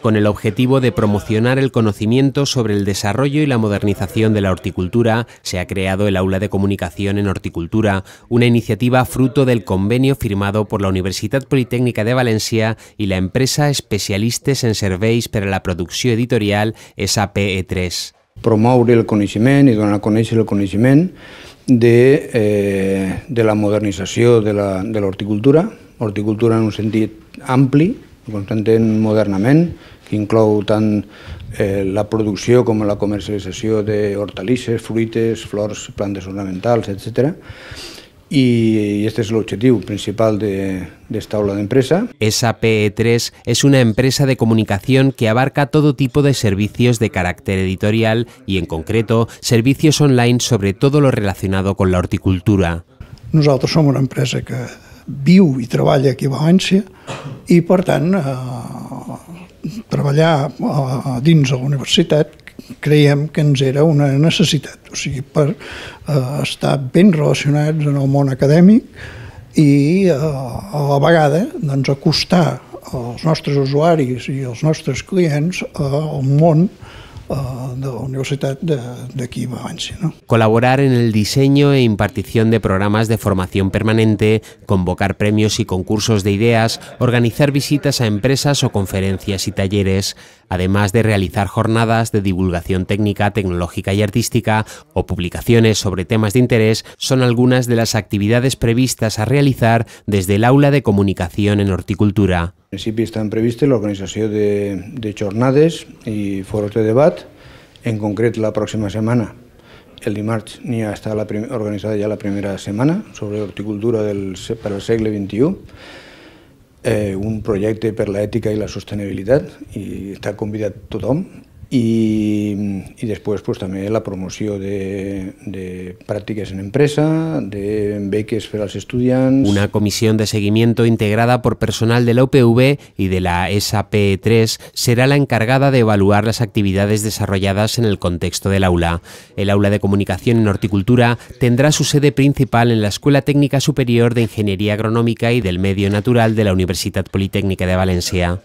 con el objetivo de promocionar el conocimiento sobre el desarrollo y la modernización de la horticultura, se ha creado el Aula de Comunicación en Horticultura, una iniciativa fruto del convenio firmado por la Universidad Politécnica de Valencia y la empresa especialistas en Serveis para la producción Editorial SAPE3. Promover el conocimiento y donar a el conocimiento eh, de, la modernización de la horticultura horticultura en un sentido amplio, en modernament, que inclou tanto eh, la producción... ...como la comercialización de hortalizas, fruites, flores... ...plantas ornamentales, etc. Y este es el objetivo principal de, esta aula de empresa. SAPE3 es una empresa de comunicación que abarca todo tipo de servicios de carácter editorial y, en concreto, servicios online sobre todo lo relacionado con la horticultura. Nosotros somos una empresa que ...vive y trabaja aquí a València i per tant eh, treballar eh, dins de la universitat creiem que ens era una necessitat, o sigui, per eh, estar ben relacionats en el món acadèmic i eh, a la vegada doncs, acostar els nostres usuaris i els nostres clients al món de la Universidad de Colaborar en el diseño e impartición de programas de formación permanente, convocar premios y concursos de ideas, organizar visitas a empresas o conferencias y talleres, además de realizar jornadas de divulgación técnica, tecnológica y artística o publicaciones sobre temas de interés, son algunas de las actividades previstas a realizar desde el Aula de Comunicación en Horticultura. En principi estan previstes l'organització de, de jornades i foros de debat, en concret la pròxima setmana. El dimarts n'hi ha estat la prim, organitzada ja la primera setmana sobre horticultura del, per al segle XXI, eh, un projecte per l'ètica i la sostenibilitat, i està convidat tothom, Y después también pues, también la promoción de, prácticas en empresa, de beques para los estudiantes. Una comisión de seguimiento integrada por personal de la UPV y de la SAP3 será la encargada de evaluar las actividades desarrolladas en el contexto del aula. El aula de comunicación en horticultura tendrá su sede principal en la Escuela Técnica Superior de Ingeniería Agronómica y del Medio Natural de la Universidad Politécnica de Valencia.